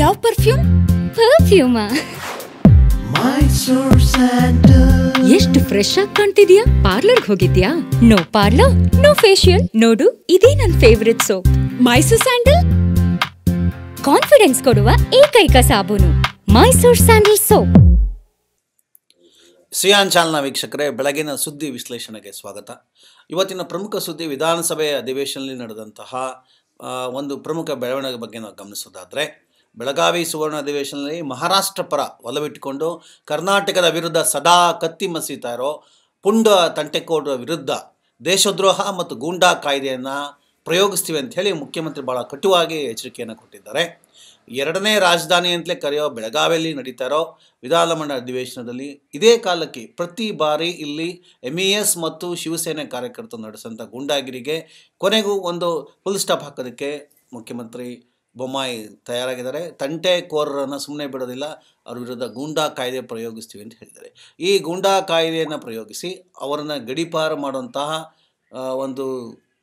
ಯಾವ perfume perfume ಎಷ್ಟು fresh ಆಗಿ ಕಾಣ್ತಿದ್ಯಾ ಪಾರ್ಲರ್ ಹೋಗಿದ್ಯಾ ನೋ ಪಾರ್ಲರ್ ನೋ ಫೇಶಿಯಲ್ ನೋಡು ಇದೇ ನನ್ನ favourite soap Mysore sandal confidence ಕೊಡುವ ಏಕೈಕ ಸಾಬೂನು ಮೈಸೂರ್ ಸ್ಯಾಂಡಲ್ ಸೋಪ್ ಸಿಯಾನ್ ಚಾಲನಾ ವೀಕ್ಷಕರೇ ಬೆಳಗಿನ ಸುದ್ದಿ ವಿಶ್ಲೇಷಣೆಗೆ ಸ್ವಾಗತ ಇವತ್ತಿನ ಪ್ರಮುಖ ಸುದ್ದಿ ವಿಧಾನಸಭೆ ಅಧಿವೇಶನದಲ್ಲಿ ನಡೆದಂತಹ ಒಂದು ಪ್ರಮುಖ ಬೆಳವಣಿಗೆ ಬಗ್ಗೆ ನಾವು ಗಮನಿಸೋದಾದರೆ ಬೆಳಗಾವಿ ಸುವರ್ಣ ಅಧಿವೇಶನದಲ್ಲಿ ಮಹಾರಾಷ್ಟ್ರ ಪರ ಒಲವಿಟ್ಟುಕೊಂಡು ಕರ್ನಾಟಕದ ವಿರುದ್ಧ ಸದಾ ಕತ್ತಿ ಮಸೀತಾರೋ ಪುಂಡ ತಂಟೆಕೋಟರ ವಿರುದ್ಧ ದೇಶದ್ರೋಹ ಮತ್ತು ಗೂಂಡಾ ಕಾಯ್ದೆಯನ್ನು ಪ್ರಯೋಗಿಸ್ತೀವಿ ಹೇಳಿ ಮುಖ್ಯಮಂತ್ರಿ ಭಾಳ ಕಟುವಾಗಿ ಎಚ್ಚರಿಕೆಯನ್ನು ಕೊಟ್ಟಿದ್ದಾರೆ ಎರಡನೇ ರಾಜಧಾನಿ ಅಂತಲೇ ಕರೆಯೋ ಬೆಳಗಾವಿಯಲ್ಲಿ ನಡೀತಾ ಇರೋ ವಿಧಾನಮಂಡಲ ಅಧಿವೇಶನದಲ್ಲಿ ಇದೇ ಕಾಲಕ್ಕೆ ಪ್ರತಿ ಬಾರಿ ಇಲ್ಲಿ ಎಮ್ ಇ ಎಸ್ ಮತ್ತು ಶಿವಸೇನೆ ಕಾರ್ಯಕರ್ತರು ನಡೆಸುವಂಥ ಗೂಂಡಾಗಿರಿಗೆ ಕೊನೆಗೂ ಒಂದು ಫುಲ್ ಸ್ಟಾಪ್ ಹಾಕೋದಕ್ಕೆ ಮುಖ್ಯಮಂತ್ರಿ ಬೊಮ್ಮಾಯಿ ತಯಾರಾಗಿದ್ದಾರೆ ತಂಟೆ ಕೋರ್ರನ್ನು ಸುಮ್ಮನೆ ಬಿಡೋದಿಲ್ಲ ಅವ್ರ ವಿರುದ್ಧ ಗೂಂಡಾ ಕಾಯ್ದೆ ಪ್ರಯೋಗಿಸ್ತೀವಿ ಅಂತ ಹೇಳಿದ್ದಾರೆ ಈ ಗೂಂಡಾ ಕಾಯ್ದೆಯನ್ನು ಪ್ರಯೋಗಿಸಿ ಅವರನ್ನು ಗಡೀಪಾರು ಮಾಡುವಂತಹ ಒಂದು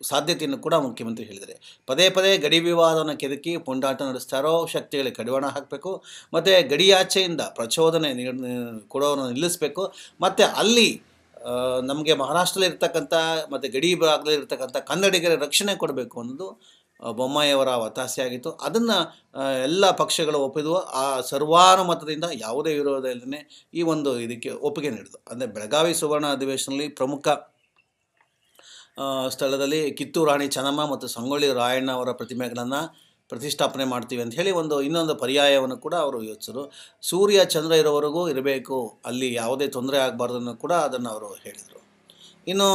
ಸಾಧ್ಯತೆಯನ್ನು ಕೂಡ ಮುಖ್ಯಮಂತ್ರಿ ಹೇಳಿದ್ದಾರೆ ಪದೇ ಪದೇ ಗಡಿ ವಿವಾದವನ್ನು ಕೆದಕಿ ಪುಂಡಾಟ ನಡೆಸ್ತಾರೋ ಶಕ್ತಿಗಳಿಗೆ ಕಡಿವಾಣ ಹಾಕಬೇಕು ಮತ್ತು ಗಡಿಯಾಚೆಯಿಂದ ಪ್ರಚೋದನೆ ಕೊಡೋವನ್ನು ನಿಲ್ಲಿಸಬೇಕು ಮತ್ತು ಅಲ್ಲಿ ನಮಗೆ ಮಹಾರಾಷ್ಟ್ರದಲ್ಲಿ ಇರ್ತಕ್ಕಂಥ ಮತ್ತು ಗಡಿ ಭಾಗದಲ್ಲಿ ಇರ್ತಕ್ಕಂಥ ಕನ್ನಡಿಗರ ರಕ್ಷಣೆ ಕೊಡಬೇಕು ಅನ್ನೋದು ಬೊಮ್ಮಾಯಿಯವರ ಒತ್ತಾಸೆಯಾಗಿತ್ತು ಅದನ್ನು ಎಲ್ಲ ಪಕ್ಷಗಳು ಒಪ್ಪಿದುವ ಆ ಸರ್ವಾನುಮತದಿಂದ ಯಾವುದೇ ವಿರೋಧ ಇಲ್ಲದೇ ಈ ಒಂದು ಇದಕ್ಕೆ ಒಪ್ಪಿಗೆ ನೀಡಿದ್ರು ಅಂದರೆ ಬೆಳಗಾವಿ ಸುವರ್ಣ ಅಧಿವೇಶನದಲ್ಲಿ ಪ್ರಮುಖ ಸ್ಥಳದಲ್ಲಿ ಕಿತ್ತೂರು ರಾಣಿ ಚೆನ್ನಮ್ಮ ಮತ್ತು ಸಂಗೊಳ್ಳಿ ರಾಯಣ್ಣ ಅವರ ಪ್ರತಿಮೆಗಳನ್ನು ಪ್ರತಿಷ್ಠಾಪನೆ ಮಾಡ್ತೀವಿ ಅಂತ ಹೇಳಿ ಒಂದು ಇನ್ನೊಂದು ಪರ್ಯಾಯವನ್ನು ಕೂಡ ಅವರು ಯೋಚಿಸಿದರು ಸೂರ್ಯ ಚಂದ್ರ ಇರೋವರೆಗೂ ಇರಬೇಕು ಅಲ್ಲಿ ಯಾವುದೇ ತೊಂದರೆ ಆಗಬಾರ್ದನ್ನು ಕೂಡ ಅದನ್ನು ಅವರು ಹೇಳಿದರು ಇನ್ನು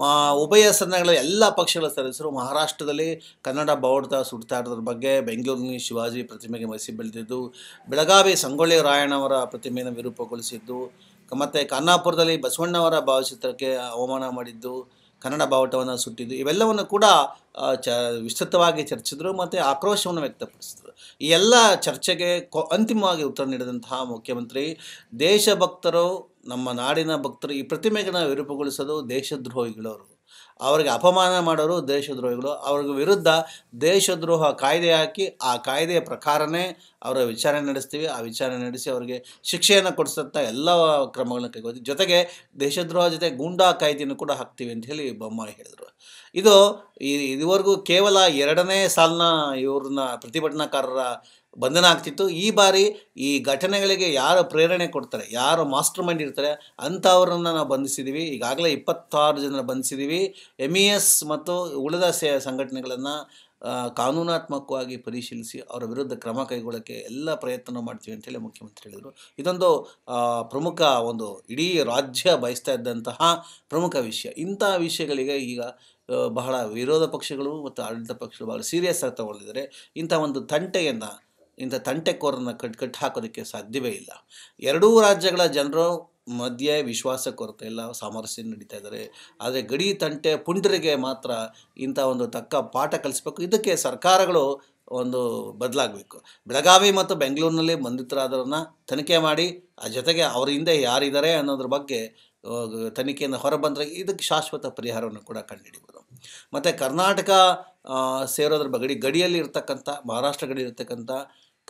ಮಾ ಉಭಯ ಸದನಗಳ ಎಲ್ಲ ಪಕ್ಷಗಳ ಸದಸ್ಯರು ಮಹಾರಾಷ್ಟ್ರದಲ್ಲಿ ಕನ್ನಡ ಬಾವುಟ ಸುಡ್ತಾ ಬಗ್ಗೆ ಬೆಂಗಳೂರಿನ ಶಿವಾಜಿ ಪ್ರತಿಮೆಗೆ ಮಸಿ ಬೆಳೆದಿದ್ದು ಬೆಳಗಾವಿ ಸಂಗೊಳ್ಳಿ ರಾಯಣ್ಣವರ ಪ್ರತಿಮೆಯನ್ನು ವಿರೂಪಗೊಳಿಸಿದ್ದು ಮತ್ತು ಖಾನಾಪುರದಲ್ಲಿ ಬಸವಣ್ಣವರ ಭಾವಚಿತ್ರಕ್ಕೆ ಅವಮಾನ ಮಾಡಿದ್ದು ಕನ್ನಡ ಬಾವುಟವನ್ನು ಸುಟ್ಟಿದ್ದು ಇವೆಲ್ಲವನ್ನು ಕೂಡ ಚ ವಿಸ್ತೃತವಾಗಿ ಚರ್ಚಿಸಿದರು ಮತ್ತು ಆಕ್ರೋಶವನ್ನು ವ್ಯಕ್ತಪಡಿಸಿದರು ಈ ಎಲ್ಲ ಚರ್ಚೆಗೆ ಕೊ ಅಂತಿಮವಾಗಿ ಉತ್ತರ ನೀಡಿದಂತಹ ಮುಖ್ಯಮಂತ್ರಿ ದೇಶಭಕ್ತರು ನಮ್ಮ ನಾಡಿನ ಭಕ್ತರು ಈ ಪ್ರತಿಮೆಗಳನ್ನು ವಿರೂಪಗೊಳಿಸೋದು ದೇಶದ್ರೋಹಿಗಳವರು ಅವ್ರಿಗೆ ಅಪಮಾನ ಮಾಡೋರು ದೇಶದ್ರೋಹಿಗಳು ಅವ್ರಿಗೆ ವಿರುದ್ಧ ದೇಶದ್ರೋಹ ಕಾಯ್ದೆ ಹಾಕಿ ಆ ಕಾಯ್ದೆಯ ಪ್ರಕಾರನೇ ಅವರ ವಿಚಾರಣೆ ನಡೆಸ್ತೀವಿ ಆ ವಿಚಾರಣೆ ನಡೆಸಿ ಅವರಿಗೆ ಶಿಕ್ಷೆಯನ್ನು ಕೊಡಿಸಿದಂಥ ಎಲ್ಲ ಕ್ರಮಗಳನ್ನ ಕೈಗೊಳ್ತೀವಿ ಜೊತೆಗೆ ದೇಶದ್ರೋಹ ಜೊತೆ ಗೂಂಡಾ ಕಾಯ್ದೆಯನ್ನು ಕೂಡ ಹಾಕ್ತೀವಿ ಅಂತ ಹೇಳಿ ಬೊಮ್ಮಾಯಿ ಹೇಳಿದರು ಇದು ಇದುವರೆಗೂ ಕೇವಲ ಎರಡನೇ ಸಾಲಿನ ಇವ್ರನ್ನ ಪ್ರತಿಭಟನಾಕಾರರ ಬಂಧನ ಆಗ್ತಿತ್ತು ಈ ಬಾರಿ ಈ ಘಟನೆಗಳಿಗೆ ಯಾರು ಪ್ರೇರಣೆ ಕೊಡ್ತಾರೆ ಯಾರು ಮಾಸ್ಟರ್ ಮೈಂಡ್ ಇರ್ತಾರೆ ಅಂಥವ್ರನ್ನ ನಾವು ಬಂಧಿಸಿದ್ದೀವಿ ಈಗಾಗಲೇ ಇಪ್ಪತ್ತಾರು ಜನ ಬಂಧಿಸಿದ್ದೀವಿ ಎಮ್ ಇ e ಎಸ್ ಮತ್ತು ಉಳಿದ ಸಂಘಟನೆಗಳನ್ನು ಕಾನೂನಾತ್ಮಕವಾಗಿ ಪರಿಶೀಲಿಸಿ ಅವರ ವಿರುದ್ಧ ಕ್ರಮ ಕೈಗೊಳ್ಳೋಕ್ಕೆ ಎಲ್ಲ ಪ್ರಯತ್ನ ಮಾಡ್ತೀವಿ ಅಂತೇಳಿ ಮುಖ್ಯಮಂತ್ರಿ ಹೇಳಿದರು ಇದೊಂದು ಪ್ರಮುಖ ಒಂದು ಇಡೀ ರಾಜ್ಯ ಬಯಸ್ತಾ ಇದ್ದಂತಹ ಪ್ರಮುಖ ವಿಷಯ ಇಂಥ ವಿಷಯಗಳಿಗೆ ಈಗ ಬಹಳ ವಿರೋಧ ಪಕ್ಷಗಳು ಮತ್ತು ಆಡಳಿತ ಪಕ್ಷಗಳು ಬಹಳ ಸೀರಿಯಸ್ ಆಗಿ ತಗೊಂಡಿದ್ದಾರೆ ಇಂಥ ಒಂದು ತಂಟೆಯನ್ನು ಇಂಥ ತಂಟೆಕೋರನ್ನು ಕಟ್ ಕಟ್ ಹಾಕೋದಕ್ಕೆ ಸಾಧ್ಯವೇ ಇಲ್ಲ ಎರಡೂ ರಾಜ್ಯಗಳ ಜನರು ಮಧ್ಯೆ ವಿಶ್ವಾಸ ಕೊರತೆ ಇಲ್ಲ ಸಾಮರಸ್ಯ ನಡೀತಾ ಇದ್ದಾರೆ ಆದರೆ ಗಡಿ ತಂಟೆ ಪುಂಡರಿಗೆ ಮಾತ್ರ ಇಂಥ ಒಂದು ತಕ್ಕ ಪಾಠ ಕಲಿಸ್ಬೇಕು ಇದಕ್ಕೆ ಸರ್ಕಾರಗಳು ಒಂದು ಬದಲಾಗಬೇಕು ಬೆಳಗಾವಿ ಮತ್ತು ಬೆಂಗಳೂರಿನಲ್ಲಿ ಬಂಧಿತರಾದವ್ರನ್ನ ತನಿಖೆ ಮಾಡಿ ಆ ಜೊತೆಗೆ ಅವರ ಹಿಂದೆ ಯಾರಿದ್ದಾರೆ ಅನ್ನೋದ್ರ ಬಗ್ಗೆ ತನಿಖೆಯನ್ನು ಹೊರಬಂದರೆ ಇದಕ್ಕೆ ಶಾಶ್ವತ ಪರಿಹಾರವನ್ನು ಕೂಡ ಕಂಡುಹಿಡಿಬೋದು ಮತ್ತು ಕರ್ನಾಟಕ ಸೇರೋದ್ರ ಬಗ್ಗೆ ಗಡಿಯಲ್ಲಿ ಇರ್ತಕ್ಕಂಥ ಮಹಾರಾಷ್ಟ್ರ ಗಡಿ ಇರ್ತಕ್ಕಂಥ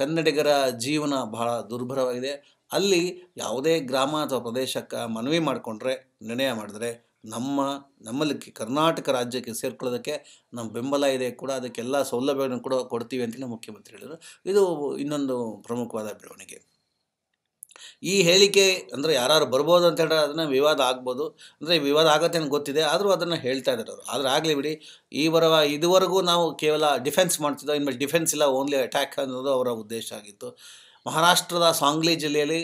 ಕನ್ನಡಿಗರ ಜೀವನ ಬಹಳ ದುರ್ಭರವಾಗಿದೆ ಅಲ್ಲಿ ಯಾವುದೇ ಗ್ರಾಮ ಅಥವಾ ಪ್ರದೇಶಕ್ಕೆ ಮನವಿ ಮಾಡಿಕೊಂಡ್ರೆ ನಿರ್ಣಯ ಮಾಡಿದ್ರೆ ನಮ್ಮ ನಮ್ಮಲ್ಲಿ ಕರ್ನಾಟಕ ರಾಜ್ಯಕ್ಕೆ ಸೇರ್ಕೊಳ್ಳೋದಕ್ಕೆ ನಮ್ಮ ಬೆಂಬಲ ಇದೆ ಕೂಡ ಅದಕ್ಕೆಲ್ಲ ಸೌಲಭ್ಯಗಳನ್ನು ಕೂಡ ಕೊಡ್ತೀವಿ ಅಂತೇಳಿ ಮುಖ್ಯಮಂತ್ರಿ ಹೇಳಿದರು ಇದು ಇನ್ನೊಂದು ಪ್ರಮುಖವಾದ ಬೆಳವಣಿಗೆ ಈ ಹೇಳಿಕೆ ಅಂದರೆ ಯಾರು ಬರ್ಬೋದು ಅಂತ ಹೇಳಿದ್ರೆ ಅದನ್ನು ವಿವಾದ ಆಗ್ಬೋದು ಅಂದರೆ ವಿವಾದ ಆಗತ್ತೆ ಅಂತ ಗೊತ್ತಿದೆ ಆದರೂ ಅದನ್ನು ಹೇಳ್ತಾ ಇದ್ದಾರೆ ಅವರು ಆದರೆ ಆಗಲಿ ಬಿಡಿ ಈ ಬರುವ ಇದುವರೆಗೂ ನಾವು ಕೇವಲ ಡಿಫೆನ್ಸ್ ಮಾಡ್ತಿದ್ದೋ ಇನ್ಮೇಲೆ ಡಿಫೆನ್ಸ್ ಇಲ್ಲ ಓನ್ಲಿ ಅಟ್ಯಾಕ್ ಅನ್ನೋದು ಅವರ ಉದ್ದೇಶ ಆಗಿತ್ತು ಮಹಾರಾಷ್ಟ್ರದ ಸಾಂಗ್ಲಿ ಜಿಲ್ಲೆಯಲ್ಲಿ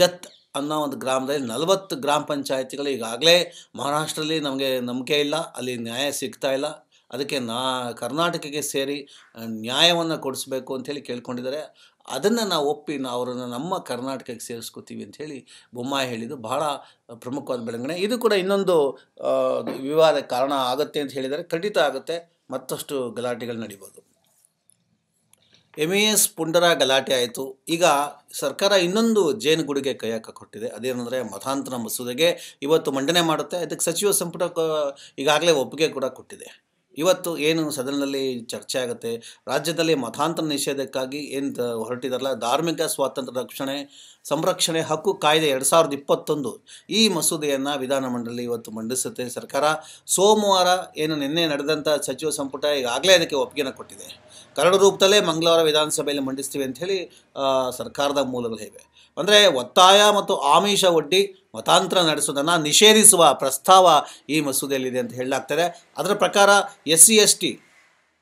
ಜತ್ ಅನ್ನೋ ಒಂದು ಗ್ರಾಮದಲ್ಲಿ ನಲವತ್ತು ಗ್ರಾಮ ಪಂಚಾಯತಿಗಳು ಈಗಾಗಲೇ ಮಹಾರಾಷ್ಟ್ರದಲ್ಲಿ ನಮಗೆ ನಂಬಿಕೆ ಇಲ್ಲ ಅಲ್ಲಿ ನ್ಯಾಯ ಸಿಗ್ತಾ ಇಲ್ಲ ಅದಕ್ಕೆ ನಾ ಕರ್ನಾಟಕಕ್ಕೆ ಸೇರಿ ನ್ಯಾಯವನ್ನು ಕೊಡಿಸ್ಬೇಕು ಅಂಥೇಳಿ ಕೇಳ್ಕೊಂಡಿದ್ದಾರೆ ಅದನ್ನು ನಾವು ಒಪ್ಪಿ ನಾವು ಅವರನ್ನು ನಮ್ಮ ಕರ್ನಾಟಕಕ್ಕೆ ಸೇರಿಸ್ಕೋತೀವಿ ಅಂಥೇಳಿ ಬೊಮ್ಮಾಯಿ ಹೇಳಿದ್ದು ಬಹಳ ಪ್ರಮುಖವಾದ ಬೆಳವಣಿಗೆ ಇದು ಕೂಡ ಇನ್ನೊಂದು ವಿವಾದ ಕಾರಣ ಆಗುತ್ತೆ ಅಂತ ಹೇಳಿದರೆ ಖಂಡಿತ ಆಗುತ್ತೆ ಮತ್ತಷ್ಟು ಗಲಾಟೆಗಳು ನಡೀಬೋದು ಎಮ್ ಇ ಎಸ್ ಪುಂಡರ ಗಲಾಟೆ ಆಯಿತು ಈಗ ಸರ್ಕಾರ ಇನ್ನೊಂದು ಗುಡಿಗೆ ಕೈ ಕೊಟ್ಟಿದೆ ಅದೇನೆಂದರೆ ಮತಾಂತರ ಮಸೂದೆಗೆ ಇವತ್ತು ಮಂಡನೆ ಮಾಡುತ್ತೆ ಅದಕ್ಕೆ ಸಚಿವ ಸಂಪುಟ ಈಗಾಗಲೇ ಒಪ್ಪಿಗೆ ಕೂಡ ಕೊಟ್ಟಿದೆ ಇವತ್ತು ಏನು ಸದನದಲ್ಲಿ ಚರ್ಚೆ ಆಗುತ್ತೆ ರಾಜ್ಯದಲ್ಲಿ ಮತಾಂತರ ನಿಷೇಧಕ್ಕಾಗಿ ಏನು ಹೊರಟಿದಾರಲ್ಲ ಧಾರ್ಮಿಕ ಸ್ವಾತಂತ್ರ್ಯ ರಕ್ಷಣೆ ಸಂರಕ್ಷಣೆ ಹಕ್ಕು ಕಾಯ್ದೆ ಎರಡು ಸಾವಿರದ ಇಪ್ಪತ್ತೊಂದು ಈ ಮಸೂದೆಯನ್ನು ವಿಧಾನಮಂಡಲಿ ಇವತ್ತು ಮಂಡಿಸುತ್ತೆ ಸರ್ಕಾರ ಸೋಮವಾರ ಏನು ನಿನ್ನೆ ನಡೆದಂಥ ಸಚಿವ ಸಂಪುಟ ಈಗಾಗಲೇ ಅದಕ್ಕೆ ಒಪ್ಪಿಗೆನ ಕೊಟ್ಟಿದೆ ಕರಡು ರೂಪದಲ್ಲೇ ಮಂಗಳವಾರ ವಿಧಾನಸಭೆಯಲ್ಲಿ ಮಂಡಿಸ್ತೀವಿ ಅಂಥೇಳಿ ಸರ್ಕಾರದ ಮೂಲಗಳು ಇವೆ ಅಂದರೆ ಒತ್ತಾಯ ಮತ್ತು ಆಮಿಷ ಒಡ್ಡಿ ಮತಾಂತರ ನಡೆಸೋದನ್ನು ನಿಷೇಧಿಸುವ ಪ್ರಸ್ತಾವ ಈ ಮಸೂದೆಯಲ್ಲಿದೆ ಅಂತ ಹೇಳಲಾಗ್ತದೆ ಅದರ ಪ್ರಕಾರ ಎಸ್ ಸಿ ಎಸ್ ಟಿ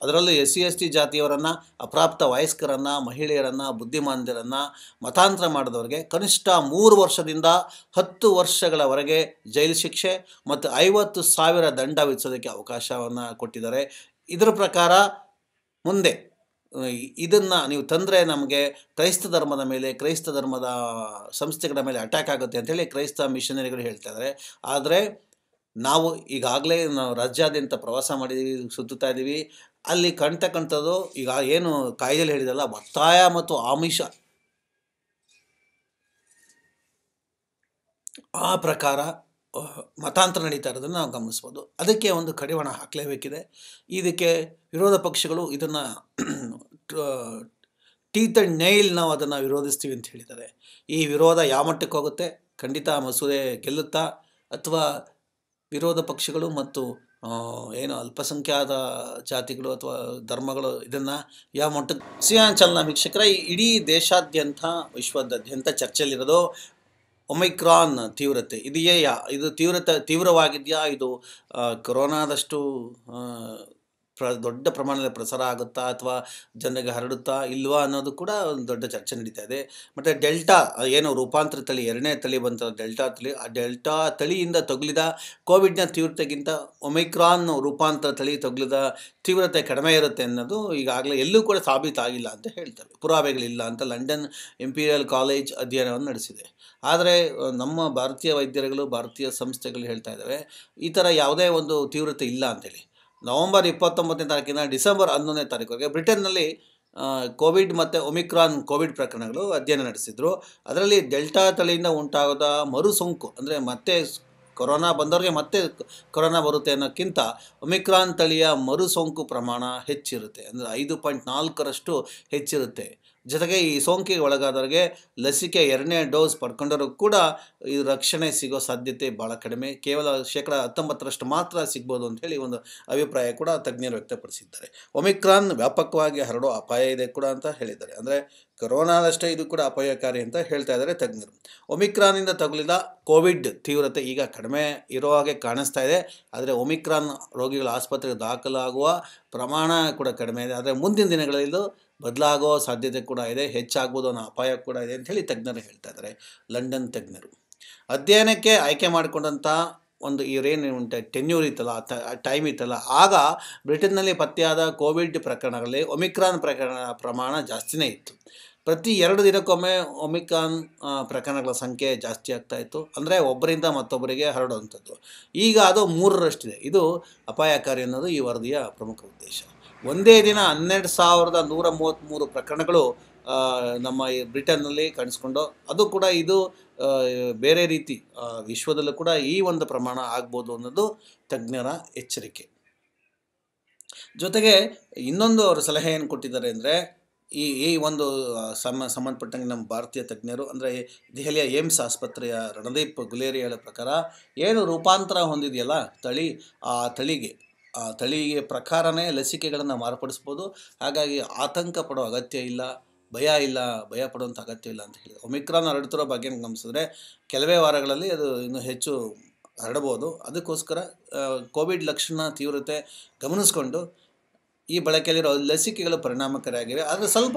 ಅದರಲ್ಲೂ ಎಸ್ ಸಿ ಎಸ್ ಟಿ ಜಾತಿಯವರನ್ನು ಅಪ್ರಾಪ್ತ ವಯಸ್ಕರನ್ನು ಮಹಿಳೆಯರನ್ನು ಬುದ್ಧಿಮಾಂದ್ಯರನ್ನು ಮತಾಂತರ ಮಾಡಿದವರಿಗೆ ಕನಿಷ್ಠ ಮೂರು ವರ್ಷದಿಂದ ಹತ್ತು ವರ್ಷಗಳವರೆಗೆ ಜೈಲು ಶಿಕ್ಷೆ ಮತ್ತು ಐವತ್ತು ಸಾವಿರ ದಂಡ ವಿಧಿಸೋದಕ್ಕೆ ಅವಕಾಶವನ್ನು ಕೊಟ್ಟಿದ್ದಾರೆ ಇದರ ಪ್ರಕಾರ ಮುಂದೆ ಇದನ್ನು ನೀವು ತಂದರೆ ನಮಗೆ ಕ್ರೈಸ್ತ ಧರ್ಮದ ಮೇಲೆ ಕ್ರೈಸ್ತ ಧರ್ಮದ ಸಂಸ್ಥೆಗಳ ಮೇಲೆ ಅಟ್ಯಾಕ್ ಆಗುತ್ತೆ ಅಂತೇಳಿ ಕ್ರೈಸ್ತ ಮಿಷನರಿಗಳು ಹೇಳ್ತಾ ಇದ್ದಾರೆ ಆದರೆ ನಾವು ಈಗಾಗಲೇ ನಾವು ರಾಜ್ಯಾದ್ಯಂತ ಪ್ರವಾಸ ಮಾಡಿದ್ದೀವಿ ಸುತ್ತಾ ಇದ್ದೀವಿ ಅಲ್ಲಿ ಕಾಣ್ತಕ್ಕಂಥದ್ದು ಈಗ ಏನು ಕಾಯ್ದೆಯಲ್ಲಿ ಹೇಳಿದಲ್ಲ ಒತ್ತಾಯ ಮತ್ತು ಆಮಿಷ ಆ ಪ್ರಕಾರ ಮತಾಂತರ ನಡೀತಾ ಇರೋದನ್ನು ನಾವು ಗಮನಿಸ್ಬೋದು ಅದಕ್ಕೆ ಒಂದು ಕಡಿವಾಣ ಹಾಕಲೇಬೇಕಿದೆ ಇದಕ್ಕೆ ವಿರೋಧ ಪಕ್ಷಗಳು ಇದನ್ನು ಟೀತ್ ನೈಲ್ ನಾವು ಅದನ್ನು ವಿರೋಧಿಸ್ತೀವಿ ಅಂತ ಹೇಳಿದ್ದಾರೆ ಈ ವಿರೋಧ ಯಾವ ಮಟ್ಟಕ್ಕೆ ಹೋಗುತ್ತೆ ಖಂಡಿತ ಮಸೂದೆ ಗೆಲ್ಲುತ್ತಾ ಅಥವಾ ವಿರೋಧ ಪಕ್ಷಗಳು ಮತ್ತು ಏನು ಅಲ್ಪಸಂಖ್ಯಾತ ಜಾತಿಗಳು ಅಥವಾ ಧರ್ಮಗಳು ಇದನ್ನು ಯಾವ ಮಟ್ಟಕ್ಕೆ ಸಿಯಾನ್ ವೀಕ್ಷಕರ ಇಡೀ ದೇಶಾದ್ಯಂತ ವಿಶ್ವದಾದ್ಯಂತ ಚರ್ಚೆಯಲ್ಲಿರೋದು ಒಮೈಕ್ರಾನ್ ತೀವ್ರತೆ ಇದೆಯೇ ಯಾ ಇದು ತೀವ್ರತೆ ತೀವ್ರವಾಗಿದೆಯಾ ಇದು ಕೊರೋನಾದಷ್ಟು ಪ್ರ ದೊಡ್ಡ ಪ್ರಮಾಣದಲ್ಲಿ ಪ್ರಸಾರ ಆಗುತ್ತಾ ಅಥವಾ ಜನರಿಗೆ ಹರಡುತ್ತಾ ಇಲ್ವಾ ಅನ್ನೋದು ಕೂಡ ಒಂದು ದೊಡ್ಡ ಚರ್ಚೆ ನಡೀತಾ ಇದೆ ಮತ್ತು ಡೆಲ್ಟಾ ಏನು ರೂಪಾಂತರ ತಳಿ ಎರಡನೇ ತಳಿ ಬಂತ ಡೆಲ್ಟಾ ತಳಿ ಆ ಡೆಲ್ಟಾ ತಳಿಯಿಂದ ತಗುಲಿದ ಕೋವಿಡ್ನ ತೀವ್ರತೆಗಿಂತ ಒಮಿಕ್ರಾನ್ ರೂಪಾಂತರ ತಳಿ ತಗುಲಿದ ತೀವ್ರತೆ ಕಡಿಮೆ ಇರುತ್ತೆ ಅನ್ನೋದು ಈಗಾಗಲೇ ಎಲ್ಲೂ ಕೂಡ ಸಾಬೀತಾಗಿಲ್ಲ ಅಂತ ಹೇಳ್ತಾರೆ ಪುರಾವೆಗಳಿಲ್ಲ ಅಂತ ಲಂಡನ್ ಇಂಪೀರಿಯಲ್ ಕಾಲೇಜ್ ಅಧ್ಯಯನವನ್ನು ನಡೆಸಿದೆ ಆದರೆ ನಮ್ಮ ಭಾರತೀಯ ವೈದ್ಯರುಗಳು ಭಾರತೀಯ ಸಂಸ್ಥೆಗಳು ಹೇಳ್ತಾ ಇದ್ದಾವೆ ಈ ಥರ ಯಾವುದೇ ಒಂದು ತೀವ್ರತೆ ಇಲ್ಲ ಅಂತೇಳಿ ನವಂಬರ್ ಇಪ್ಪತ್ತೊಂಬತ್ತನೇ ತಾರೀಕಿನ ಡಿಸೆಂಬರ್ ಹನ್ನೊಂದನೇ ತಾರೀಕುವರೆಗೆ ಬ್ರಿಟನ್ನಲ್ಲಿ ಕೋವಿಡ್ ಮತ್ತು ಒಮಿಕ್ರಾನ್ ಕೋವಿಡ್ ಪ್ರಕರಣಗಳು ಅಧ್ಯಯನ ನಡೆಸಿದ್ರು ಅದರಲ್ಲಿ ಡೆಲ್ಟಾ ತಳಿಯಿಂದ ಉಂಟಾಗದ ಮರು ಸೋಂಕು ಅಂದರೆ ಮತ್ತೆ ಕೊರೋನಾ ಬಂದವರಿಗೆ ಮತ್ತೆ ಕೊರೋನಾ ಬರುತ್ತೆ ಅನ್ನೋಕ್ಕಿಂತ ಒಮಿಕ್ರಾನ್ ತಳಿಯ ಮರು ಸೋಂಕು ಪ್ರಮಾಣ ಹೆಚ್ಚಿರುತ್ತೆ ಅಂದರೆ ಐದು ಪಾಯಿಂಟ್ ನಾಲ್ಕರಷ್ಟು ಹೆಚ್ಚಿರುತ್ತೆ ಜೊತೆಗೆ ಈ ಸೋಂಕಿಗೆ ಒಳಗಾದವರಿಗೆ ಲಸಿಕೆ ಎರಡನೇ ಡೋಸ್ ಪಡ್ಕೊಂಡರೂ ಕೂಡ ಈ ರಕ್ಷಣೆ ಸಿಗೋ ಸಾಧ್ಯತೆ ಭಾಳ ಕಡಿಮೆ ಕೇವಲ ಶೇಕಡ ಹತ್ತೊಂಬತ್ತರಷ್ಟು ಮಾತ್ರ ಸಿಗ್ಬೋದು ಹೇಳಿ ಒಂದು ಅಭಿಪ್ರಾಯ ಕೂಡ ತಜ್ಞರು ವ್ಯಕ್ತಪಡಿಸಿದ್ದಾರೆ ಒಮಿಕ್ರಾನ್ ವ್ಯಾಪಕವಾಗಿ ಹರಡೋ ಅಪಾಯ ಇದೆ ಕೂಡ ಅಂತ ಹೇಳಿದ್ದಾರೆ ಅಂದರೆ ಕೊರೋನಾದಷ್ಟೇ ಇದು ಕೂಡ ಅಪಾಯಕಾರಿ ಅಂತ ಹೇಳ್ತಾ ಇದ್ದಾರೆ ತಜ್ಞರು ಒಮಿಕ್ರಾನಿಂದ ತಗುಲಿದ ಕೋವಿಡ್ ತೀವ್ರತೆ ಈಗ ಕಡಿಮೆ ಇರೋ ಹಾಗೆ ಕಾಣಿಸ್ತಾ ಇದೆ ಆದರೆ ಒಮಿಕ್ರಾನ್ ರೋಗಿಗಳ ಆಸ್ಪತ್ರೆಗೆ ದಾಖಲಾಗುವ ಪ್ರಮಾಣ ಕೂಡ ಕಡಿಮೆ ಇದೆ ಆದರೆ ಮುಂದಿನ ದಿನಗಳಲ್ಲಿ ಬದಲಾಗೋ ಸಾಧ್ಯತೆ ಕೂಡ ಇದೆ ಹೆಚ್ಚಾಗ್ಬೋದು ಅನ್ನೋ ಅಪಾಯ ಕೂಡ ಇದೆ ಅಂಥೇಳಿ ತಜ್ಞರು ಹೇಳ್ತಾ ಇದ್ದಾರೆ ಲಂಡನ್ ತಜ್ಞರು ಅಧ್ಯಯನಕ್ಕೆ ಆಯ್ಕೆ ಮಾಡಿಕೊಂಡಂಥ ಒಂದು ಇವ್ರೇನು ಉಂಟು ಟೆನ್ಯೂರ್ ಇತ್ತಲ್ಲ ಟೈಮ್ ಇತ್ತಲ್ಲ ಆಗ ಬ್ರಿಟನ್ನಲ್ಲಿ ಪತ್ತೆಯಾದ ಕೋವಿಡ್ ಪ್ರಕರಣಗಳಲ್ಲಿ ಒಮಿಕ್ರಾನ್ ಪ್ರಕರಣ ಪ್ರಮಾಣ ಜಾಸ್ತಿನೇ ಇತ್ತು ಪ್ರತಿ ಎರಡು ದಿನಕ್ಕೊಮ್ಮೆ ಒಮಿಕ್ರಾನ್ ಪ್ರಕರಣಗಳ ಸಂಖ್ಯೆ ಜಾಸ್ತಿ ಆಗ್ತಾ ಇತ್ತು ಅಂದರೆ ಒಬ್ಬರಿಂದ ಮತ್ತೊಬ್ಬರಿಗೆ ಹರಡುವಂಥದ್ದು ಈಗ ಅದು ಮೂರರಷ್ಟಿದೆ ಇದು ಅಪಾಯಕಾರಿ ಅನ್ನೋದು ಈ ವರದಿಯ ಪ್ರಮುಖ ಉದ್ದೇಶ ಒಂದೇ ದಿನ ಹನ್ನೆರಡು ಸಾವಿರದ ನೂರ ಮೂವತ್ತ್ಮೂರು ಪ್ರಕರಣಗಳು ನಮ್ಮ ಈ ಬ್ರಿಟನ್ನಲ್ಲಿ ಕಾಣಿಸ್ಕೊಂಡು ಅದು ಕೂಡ ಇದು ಬೇರೆ ರೀತಿ ವಿಶ್ವದಲ್ಲೂ ಕೂಡ ಈ ಒಂದು ಪ್ರಮಾಣ ಆಗ್ಬೋದು ಅನ್ನೋದು ತಜ್ಞರ ಎಚ್ಚರಿಕೆ ಜೊತೆಗೆ ಇನ್ನೊಂದು ಅವರು ಸಲಹೆ ಏನು ಕೊಟ್ಟಿದ್ದಾರೆ ಅಂದರೆ ಈ ಈ ಒಂದು ಸಮ ಸಂಬಂಧಪಟ್ಟಂಗೆ ನಮ್ಮ ಭಾರತೀಯ ತಜ್ಞರು ಅಂದರೆ ದೆಹಲಿಯ ಏಮ್ಸ್ ಆಸ್ಪತ್ರೆಯ ರಣದೀಪ್ ಗುಲೇರಿಯಾಳ ಪ್ರಕಾರ ಏನು ರೂಪಾಂತರ ಹೊಂದಿದೆಯಲ್ಲ ತಳಿ ಆ ತಳಿಗೆ ತಳಿಗೆ ಪ್ರಕಾರನೇ ಲಸಿಕೆಗಳನ್ನು ಮಾರ್ಪಡಿಸ್ಬೋದು ಹಾಗಾಗಿ ಆತಂಕ ಪಡೋ ಅಗತ್ಯ ಇಲ್ಲ ಭಯ ಇಲ್ಲ ಭಯ ಪಡುವಂಥ ಅಗತ್ಯ ಇಲ್ಲ ಅಂತ ಹೇಳಿ ಒಮಿಕ್ರಾನ್ ಹರಡ್ತಿರೋ ಬಗ್ಗೆ ಗಮನಿಸಿದ್ರೆ ಕೆಲವೇ ವಾರಗಳಲ್ಲಿ ಅದು ಇನ್ನೂ ಹೆಚ್ಚು ಹರಡ್ಬೋದು ಅದಕ್ಕೋಸ್ಕರ ಕೋವಿಡ್ ಲಕ್ಷಣ ತೀವ್ರತೆ ಗಮನಿಸ್ಕೊಂಡು ಈ ಬಳಕೆಯಲ್ಲಿರೋ ಲಸಿಕೆಗಳು ಪರಿಣಾಮಕಾರಿಯಾಗಿವೆ ಆದರೆ ಸ್ವಲ್ಪ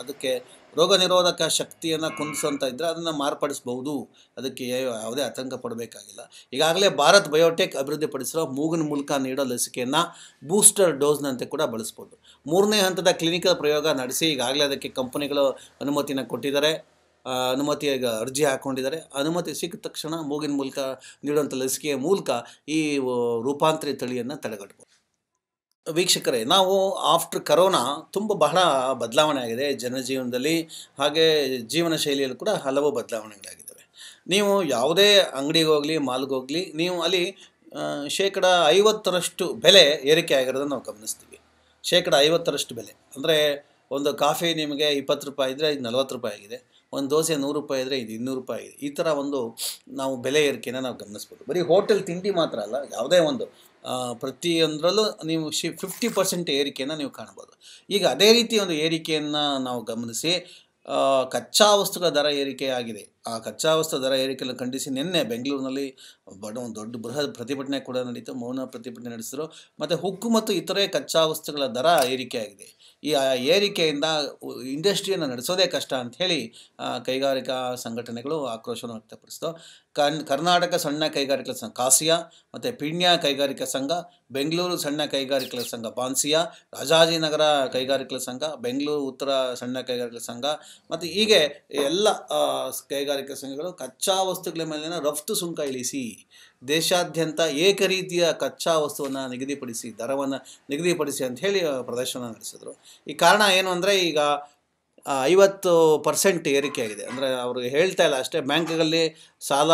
ಅದಕ್ಕೆ ರೋಗ ನಿರೋಧಕ ಶಕ್ತಿಯನ್ನು ಕುಂದಿಸೋಂತ ಇದ್ದರೆ ಅದನ್ನು ಮಾರ್ಪಡಿಸ್ಬೋದು ಅದಕ್ಕೆ ಯಾವುದೇ ಆತಂಕ ಪಡಬೇಕಾಗಿಲ್ಲ ಈಗಾಗಲೇ ಭಾರತ್ ಬಯೋಟೆಕ್ ಅಭಿವೃದ್ಧಿಪಡಿಸಿರೋ ಮೂಗಿನ ಮೂಲಕ ನೀಡೋ ಲಸಿಕೆಯನ್ನು ಬೂಸ್ಟರ್ ಡೋಸ್ನಂತೆ ಕೂಡ ಬಳಸ್ಬೋದು ಮೂರನೇ ಹಂತದ ಕ್ಲಿನಿಕಲ್ ಪ್ರಯೋಗ ನಡೆಸಿ ಈಗಾಗಲೇ ಅದಕ್ಕೆ ಕಂಪನಿಗಳು ಅನುಮತಿನ ಕೊಟ್ಟಿದ್ದಾರೆ ಅನುಮತಿಗೆ ಅರ್ಜಿ ಹಾಕ್ಕೊಂಡಿದ್ದಾರೆ ಅನುಮತಿ ಸಿಕ್ಕ ತಕ್ಷಣ ಮೂಗಿನ ಮೂಲಕ ನೀಡುವಂಥ ಲಸಿಕೆಯ ಮೂಲಕ ಈ ರೂಪಾಂತರಿ ತಳಿಯನ್ನು ತಡೆಗಟ್ಬೋದು ವೀಕ್ಷಕರೇ ನಾವು ಆಫ್ಟರ್ ಕರೋನಾ ತುಂಬ ಬಹಳ ಬದಲಾವಣೆ ಆಗಿದೆ ಜನಜೀವನದಲ್ಲಿ ಹಾಗೆ ಜೀವನ ಶೈಲಿಯಲ್ಲಿ ಕೂಡ ಹಲವು ಬದಲಾವಣೆಗಳಾಗಿದ್ದಾವೆ ನೀವು ಯಾವುದೇ ಅಂಗಡಿಗೆ ಹೋಗಲಿ ಮಾಲ್ಗೋಗಲಿ ನೀವು ಅಲ್ಲಿ ಶೇಕಡ ಐವತ್ತರಷ್ಟು ಬೆಲೆ ಏರಿಕೆ ಆಗಿರೋದನ್ನು ನಾವು ಗಮನಿಸ್ತೀವಿ ಶೇಕಡ ಐವತ್ತರಷ್ಟು ಬೆಲೆ ಅಂದರೆ ಒಂದು ಕಾಫಿ ನಿಮಗೆ ಇಪ್ಪತ್ತು ರೂಪಾಯಿ ಇದ್ದರೆ ಇದು ನಲ್ವತ್ತು ರೂಪಾಯಿ ಆಗಿದೆ ಒಂದು ದೋಸೆ ನೂರು ರೂಪಾಯಿ ಇದ್ದರೆ ಇದು ಇನ್ನೂರು ರೂಪಾಯಿ ಇದೆ ಈ ಥರ ಒಂದು ನಾವು ಬೆಲೆ ಏರಿಕೆನ ನಾವು ಗಮನಿಸ್ಬೋದು ಬರೀ ಹೋಟೆಲ್ ತಿಂಡಿ ಮಾತ್ರ ಅಲ್ಲ ಯಾವುದೇ ಒಂದು ಪ್ರತಿಯೊಂದರಲ್ಲೂ ನೀವು ಶಿ ಫಿಫ್ಟಿ ಪರ್ಸೆಂಟ್ ಏರಿಕೆಯನ್ನು ನೀವು ಕಾಣ್ಬೋದು ಈಗ ಅದೇ ರೀತಿ ಒಂದು ಏರಿಕೆಯನ್ನು ನಾವು ಗಮನಿಸಿ ಕಚ್ಚಾ ವಸ್ತುಗಳ ದರ ಏರಿಕೆ ಆಗಿದೆ ಆ ಕಚ್ಚಾ ವಸ್ತು ದರ ಏರಿಕೆಯನ್ನು ಖಂಡಿಸಿ ನಿನ್ನೆ ಬೆಂಗಳೂರಿನಲ್ಲಿ ಬಡ ಒಂದು ದೊಡ್ಡ ಬೃಹತ್ ಪ್ರತಿಭಟನೆ ಕೂಡ ನಡೀತು ಮೌನ ಪ್ರತಿಭಟನೆ ನಡೆಸಿದರು ಮತ್ತು ಹುಕ್ಕು ಮತ್ತು ಇತರೆ ಕಚ್ಚಾ ವಸ್ತುಗಳ ದರ ಏರಿಕೆಯಾಗಿದೆ ಈ ಏರಿಕೆಯಿಂದ ಇಂಡಸ್ಟ್ರಿಯನ್ನು ನಡೆಸೋದೇ ಕಷ್ಟ ಅಂಥೇಳಿ ಕೈಗಾರಿಕಾ ಸಂಘಟನೆಗಳು ಆಕ್ರೋಶವನ್ನು ವ್ಯಕ್ತಪಡಿಸಿದವು ಕನ್ ಕರ್ನಾಟಕ ಸಣ್ಣ ಕೈಗಾರಿಕಾ ಸಂಘ ಕಾಸಿಯಾ ಮತ್ತು ಪಿಣ್ಯ ಕೈಗಾರಿಕಾ ಸಂಘ ಬೆಂಗಳೂರು ಸಣ್ಣ ಕೈಗಾರಿಕೆಗಳ ಸಂಘ ಬಾನ್ಸಿಯಾ ರಾಜಾಜಿನಗರ ಕೈಗಾರಿಕೆಗಳ ಸಂಘ ಬೆಂಗಳೂರು ಉತ್ತರ ಸಣ್ಣ ಕೈಗಾರಿಕಾ ಸಂಘ ಮತ್ತು ಹೀಗೆ ಎಲ್ಲ ಕೈಗಾರಿಕಾ ಸಂಘಗಳು ಕಚ್ಚಾ ವಸ್ತುಗಳ ಮೇಲಿನ ರಫ್ತು ಸುಂಕ ಇಳಿಸಿ ದೇಶಾದ್ಯಂತ ಏಕರೀತಿಯ ಕಚ್ಚಾ ವಸ್ತುವನ್ನು ನಿಗದಿಪಡಿಸಿ ದರವನ್ನು ನಿಗದಿಪಡಿಸಿ ಅಂತ ಹೇಳಿ ಪ್ರದರ್ಶನ ನಡೆಸಿದರು ಈ ಕಾರಣ ಏನು ಅಂದರೆ ಈಗ ಐವತ್ತು ಪರ್ಸೆಂಟ್ ಏರಿಕೆಯಾಗಿದೆ ಅಂದರೆ ಅವರು ಹೇಳ್ತಾ ಇಲ್ಲ ಅಷ್ಟೇ ಬ್ಯಾಂಕ್ಗಳಲ್ಲಿ ಸಾಲ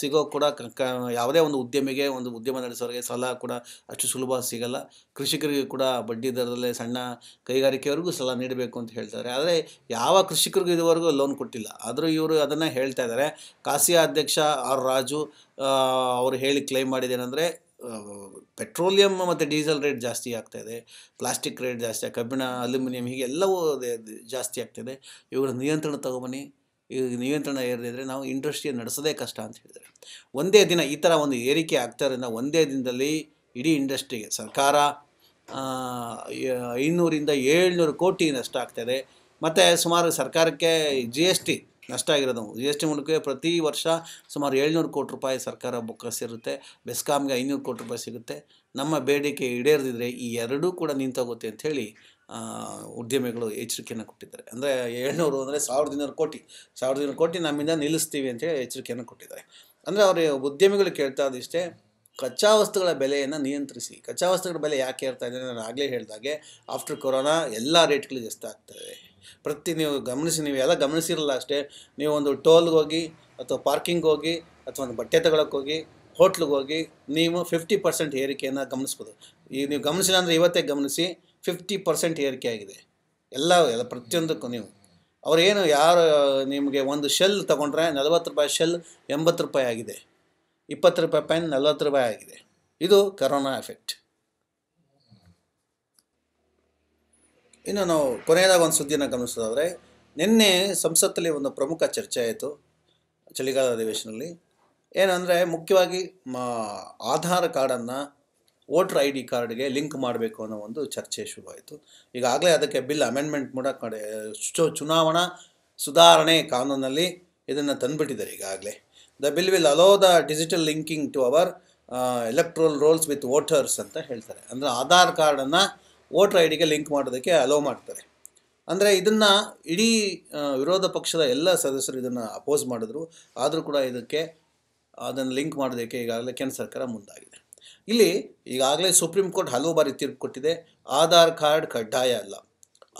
ಸಿಗೋ ಕೂಡ ಕ ಯಾವುದೇ ಒಂದು ಉದ್ಯಮಿಗೆ ಒಂದು ಉದ್ಯಮ ನಡೆಸೋರಿಗೆ ಸಾಲ ಕೂಡ ಅಷ್ಟು ಸುಲಭ ಸಿಗಲ್ಲ ಕೃಷಿಕರಿಗೆ ಕೂಡ ಬಡ್ಡಿ ದರದಲ್ಲೇ ಸಣ್ಣ ಕೈಗಾರಿಕೆಯವರೆಗೂ ಸಾಲ ನೀಡಬೇಕು ಅಂತ ಹೇಳ್ತಾರೆ ಆದರೆ ಯಾವ ಕೃಷಿಕರಿಗೂ ಇದುವರೆಗೂ ಲೋನ್ ಕೊಟ್ಟಿಲ್ಲ ಆದರೂ ಇವರು ಅದನ್ನು ಹೇಳ್ತಾ ಇದ್ದಾರೆ ಖಾಸಿಯಾ ಅಧ್ಯಕ್ಷ ಆರ್ ರಾಜು ಅವರು ಹೇಳಿ ಕ್ಲೈಮ್ ಮಾಡಿದ್ದೇನೆಂದರೆ ಪೆಟ್ರೋಲಿಯಂ ಮತ್ತು ಡೀಸೆಲ್ ರೇಟ್ ಜಾಸ್ತಿ ಆಗ್ತಾಯಿದೆ ಪ್ಲಾಸ್ಟಿಕ್ ರೇಟ್ ಜಾಸ್ತಿ ಕಬ್ಬಿಣ ಅಲ್ಯೂಮಿನಿಯಂ ಹೀಗೆ ಎಲ್ಲವೂ ಜಾಸ್ತಿ ಆಗ್ತಿದೆ ಇವುಗಳ ನಿಯಂತ್ರಣ ತಗೊಬನ್ನಿ ಈ ನಿಯಂತ್ರಣ ಏರಿದ್ರೆ ನಾವು ಇಂಡಸ್ಟ್ರಿ ನಡೆಸೋದೇ ಕಷ್ಟ ಅಂತ ಹೇಳಿದರೆ ಒಂದೇ ದಿನ ಈ ಥರ ಒಂದು ಏರಿಕೆ ಆಗ್ತಾಯಿರೋದ್ರಿಂದ ಒಂದೇ ದಿನದಲ್ಲಿ ಇಡೀ ಇಂಡಸ್ಟ್ರಿಗೆ ಸರ್ಕಾರ ಐನೂರಿಂದ ಏಳ್ನೂರು ಕೋಟಿ ನಷ್ಟ ಆಗ್ತಾಯಿದೆ ಮತ್ತು ಸುಮಾರು ಸರ್ಕಾರಕ್ಕೆ ಜಿ ಎಸ್ ಟಿ ನಷ್ಟ ಆಗಿರೋದು ಜಿ ಎಸ್ ಟಿ ಮೂಲಕ ಪ್ರತಿ ವರ್ಷ ಸುಮಾರು ಏಳ್ನೂರು ಕೋಟಿ ರೂಪಾಯಿ ಸರ್ಕಾರ ಬೊಕ್ಕ ಸೇರುತ್ತೆ ಬೆಸ್ಕಾಮ್ಗೆ ಐನೂರು ಕೋಟಿ ರೂಪಾಯಿ ಸಿಗುತ್ತೆ ನಮ್ಮ ಬೇಡಿಕೆ ಈಡೇರಿದ್ರೆ ಈ ಎರಡೂ ಕೂಡ ನಿಂತೋಗುತ್ತೆ ಅಂಥೇಳಿ ಉದ್ಯಮಿಗಳು ಎಚ್ಚರಿಕೆಯನ್ನು ಕೊಟ್ಟಿದ್ದಾರೆ ಅಂದರೆ ಏಳ್ನೂರು ಅಂದರೆ ಸಾವಿರದ ಇನ್ನೂರು ಕೋಟಿ ಸಾವಿರದ ಇನ್ನೂರು ಕೋಟಿ ನಮ್ಮಿಂದ ನಿಲ್ಲಿಸ್ತೀವಿ ಅಂತೇಳಿ ಎಚ್ಚರಿಕೆಯನ್ನು ಕೊಟ್ಟಿದ್ದಾರೆ ಅಂದರೆ ಅವರು ಉದ್ಯಮಿಗಳು ಕೇಳ್ತಾ ಇದಿಷ್ಟೇ ಕಚ್ಚಾ ವಸ್ತುಗಳ ಬೆಲೆಯನ್ನು ನಿಯಂತ್ರಿಸಿ ಕಚ್ಚಾ ವಸ್ತುಗಳ ಬೆಲೆ ಯಾಕೆ ಏರ್ತಾ ಇದೆ ನಾನು ಆಗಲೇ ಹೇಳಿದಾಗೆ ಆಫ್ಟರ್ ಕೊರೋನಾ ಎಲ್ಲ ರೇಟ್ಗಳು ಜಾಸ್ತಿ ಆಗ್ತದೆ ಪ್ರತಿ ನೀವು ಗಮನಿಸಿ ನೀವು ಎಲ್ಲ ಗಮನಿಸಿರಲ್ಲ ಅಷ್ಟೇ ನೀವು ಒಂದು ಟೋಲ್ಗೆ ಹೋಗಿ ಅಥವಾ ಪಾರ್ಕಿಂಗ್ ಹೋಗಿ ಅಥವಾ ಒಂದು ಬಟ್ಟೆ ತಗೊಳಕ್ಕೆ ಹೋಗಿ ಹೋಟ್ಲಿಗೆ ಹೋಗಿ ನೀವು ಫಿಫ್ಟಿ ಪರ್ಸೆಂಟ್ ಏರಿಕೆಯನ್ನು ಗಮನಿಸ್ಬೋದು ಈ ನೀವು ಗಮನಿಸಿಲ್ಲ ಅಂದರೆ ಇವತ್ತೇ ಗಮನಿಸಿ ಫಿಫ್ಟಿ ಪರ್ಸೆಂಟ್ ಏರಿಕೆ ಆಗಿದೆ ಎಲ್ಲ ಎಲ್ಲ ಪ್ರತಿಯೊಂದಕ್ಕೂ ನೀವು ಅವರೇನು ಯಾರು ನಿಮಗೆ ಒಂದು ಶೆಲ್ ತೊಗೊಂಡ್ರೆ ನಲವತ್ತು ರೂಪಾಯಿ ಶೆಲ್ ಎಂಬತ್ತು ರೂಪಾಯಿ ಆಗಿದೆ ಇಪ್ಪತ್ತು ರೂಪಾಯಿ ಪೈನ್ ನಲ್ವತ್ತು ರೂಪಾಯಿ ಆಗಿದೆ ಇದು ಕರೋನಾ ಎಫೆಕ್ಟ್ ಇನ್ನು ನಾವು ಕೊನೆಯದಾಗ ಒಂದು ಸುದ್ದಿಯನ್ನು ಗಮನಿಸೋದಾದರೆ ನಿನ್ನೆ ಸಂಸತ್ತಲ್ಲಿ ಒಂದು ಪ್ರಮುಖ ಚರ್ಚೆ ಆಯಿತು ಚಳಿಗಾಲದ ಅಧಿವೇಶನದಲ್ಲಿ ಏನಂದರೆ ಮುಖ್ಯವಾಗಿ ಮ ಆಧಾರ್ ಕಾರ್ಡನ್ನು ವೋಟರ್ ಐ ಡಿ ಕಾರ್ಡ್ಗೆ ಲಿಂಕ್ ಮಾಡಬೇಕು ಅನ್ನೋ ಒಂದು ಚರ್ಚೆ ಶುರುವಾಯಿತು ಈಗಾಗಲೇ ಅದಕ್ಕೆ ಬಿಲ್ ಅಮೆಂಡ್ಮೆಂಟ್ ಮೂಡ ಕಡೆ ಚುನಾವಣಾ ಸುಧಾರಣೆ ಕಾನೂನಲ್ಲಿ ಇದನ್ನು ತಂದುಬಿಟ್ಟಿದ್ದಾರೆ ಈಗಾಗಲೇ the bill will allow the digital linking to our electoral rolls with voters ಅಂತ ಹೇಳ್ತಾರೆ ಅಂದರೆ ಆಧಾರ್ ಕಾರ್ಡನ್ನು ವೋಟರ್ ಐ ಡಿಗೆ ಲಿಂಕ್ ಮಾಡೋದಕ್ಕೆ ಅಲೋ ಮಾಡ್ತಾರೆ ಅಂದರೆ ಇದನ್ನು ಇಡೀ ವಿರೋಧ ಪಕ್ಷದ ಎಲ್ಲ ಸದಸ್ಯರು ಇದನ್ನು ಅಪೋಸ್ ಮಾಡಿದ್ರು ಆದರೂ ಕೂಡ ಇದಕ್ಕೆ ಅದನ್ನು ಲಿಂಕ್ ಮಾಡೋದಕ್ಕೆ ಈಗಾಗಲೇ ಕೇಂದ್ರ ಸರ್ಕಾರ ಮುಂದಾಗಿದೆ ಇಲ್ಲಿ ಈಗಾಗಲೇ ಸುಪ್ರೀಂ ಕೋರ್ಟ್ ಹಲವು ಬಾರಿ ತೀರ್ಪು ಕೊಟ್ಟಿದೆ ಆಧಾರ್ ಕಾರ್ಡ್ ಕಡ್ಡಾಯ ಅಲ್ಲ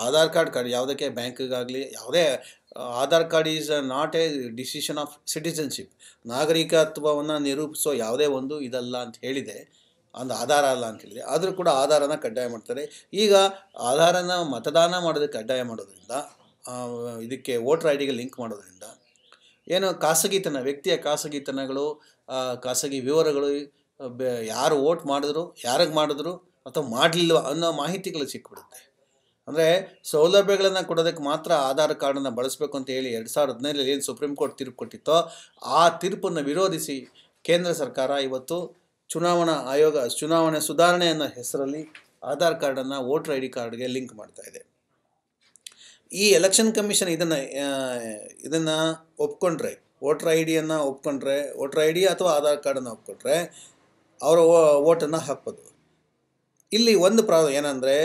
ಆಧಾರ್ ಕಾರ್ಡ್ ಕಡ್ ಯಾವುದಕ್ಕೆ ಬ್ಯಾಂಕ್ಗಾಗಲಿ ಯಾವುದೇ Aadhaar card is not a decision of citizenship ನಾಗರಿಕತ್ವವನ್ನು ನಿರೂಪಿಸೋ ಯಾವುದೇ ಒಂದು ಇದಲ್ಲ ಅಂತ ಹೇಳಿದೆ ಒಂದು ಆಧಾರ ಅಲ್ಲ ಅಂತ ಹೇಳಿದರೆ ಆದರೂ ಕೂಡ ಆಧಾರನ ಕಡ್ಡಾಯ ಮಾಡ್ತಾರೆ ಈಗ ಆಧಾರನ ಮತದಾನ ಮಾಡೋದಕ್ಕೆ ಕಡ್ಡಾಯ ಮಾಡೋದ್ರಿಂದ ಇದಕ್ಕೆ ವೋಟರ್ ಐ ಡಿಗೆ ಲಿಂಕ್ ಮಾಡೋದ್ರಿಂದ ಏನು ಖಾಸಗಿತನ ವ್ಯಕ್ತಿಯ ಖಾಸಗಿತನಗಳು ಖಾಸಗಿ ವಿವರಗಳು ಯಾರು ವೋಟ್ ಮಾಡಿದ್ರು ಯಾರಿಗೆ ಮಾಡಿದ್ರು ಅಥವಾ ಮಾಡಲಿಲ್ಲ ಅನ್ನೋ ಮಾಹಿತಿಗಳು ಸಿಕ್ಬಿಡುತ್ತೆ ಅಂದರೆ ಸೌಲಭ್ಯಗಳನ್ನು ಕೊಡೋದಕ್ಕೆ ಮಾತ್ರ ಆಧಾರ್ ಕಾರ್ಡನ್ನು ಬಳಸಬೇಕು ಅಂತ ಹೇಳಿ ಎರಡು ಸಾವಿರದ ಹದಿನೈದರಲ್ಲಿ ಏನು ಸುಪ್ರೀಂ ಕೋರ್ಟ್ ತೀರ್ಪು ಕೊಟ್ಟಿತ್ತೋ ಆ ತೀರ್ಪನ್ನು ವಿರೋಧಿಸಿ ಕೇಂದ್ರ ಸರ್ಕಾರ ಇವತ್ತು ಚುನಾವಣಾ ಆಯೋಗ ಚುನಾವಣೆ ಸುಧಾರಣೆ ಅನ್ನೋ ಹೆಸರಲ್ಲಿ ಆಧಾರ್ ಕಾರ್ಡನ್ನು ವೋಟರ್ ಐ ಡಿ ಕಾರ್ಡ್ಗೆ ಲಿಂಕ್ ಮಾಡ್ತಾ ಇದೆ ಈ ಎಲೆಕ್ಷನ್ ಕಮಿಷನ್ ಇದನ್ನು ಇದನ್ನು ಒಪ್ಕೊಂಡ್ರೆ ವೋಟರ್ ಐ ಡಿಯನ್ನು ಒಪ್ಕೊಂಡ್ರೆ ವೋಟರ್ ಐ ಡಿ ಅಥವಾ ಆಧಾರ್ ಕಾರ್ಡನ್ನು ಒಪ್ಕೊಂಡ್ರೆ ಅವರ ವೋಟನ್ನು ಹಾಕ್ಬೋದು ಇಲ್ಲಿ ಒಂದು ಪ್ರಾಬ್ಲಮ್ ಏನಂದರೆ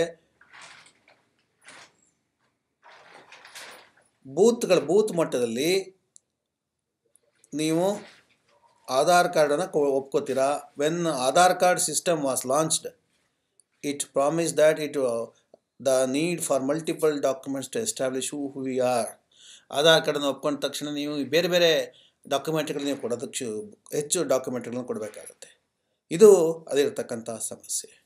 ಬೂತ್ಗಳ ಬೂತ್ ಮಟ್ಟದಲ್ಲಿ ನೀವು ಆಧಾರ್ ಕಾರ್ಡನ್ನು ಕೊ ಒಪ್ಕೋತೀರಾ when Aadhaar card system was launched it promise that it the need for multiple documents to establish who who we are Aadhaar ಕಾರ್ಡನ್ನು ಒಪ್ಕೊಂಡ ತಕ್ಷಣ ನೀವು ಬೇರೆ ಬೇರೆ ಡಾಕ್ಯುಮೆಂಟ್ಗಳು ನೀವು ಕೊಡೋದಕ್ಕೆ ಹೆಚ್ಚು ಡಾಕ್ಯುಮೆಂಟ್ಗಳನ್ನು ಕೊಡಬೇಕಾಗುತ್ತೆ ಇದು ಅದಿರತಕ್ಕಂಥ ಸಮಸ್ಯೆ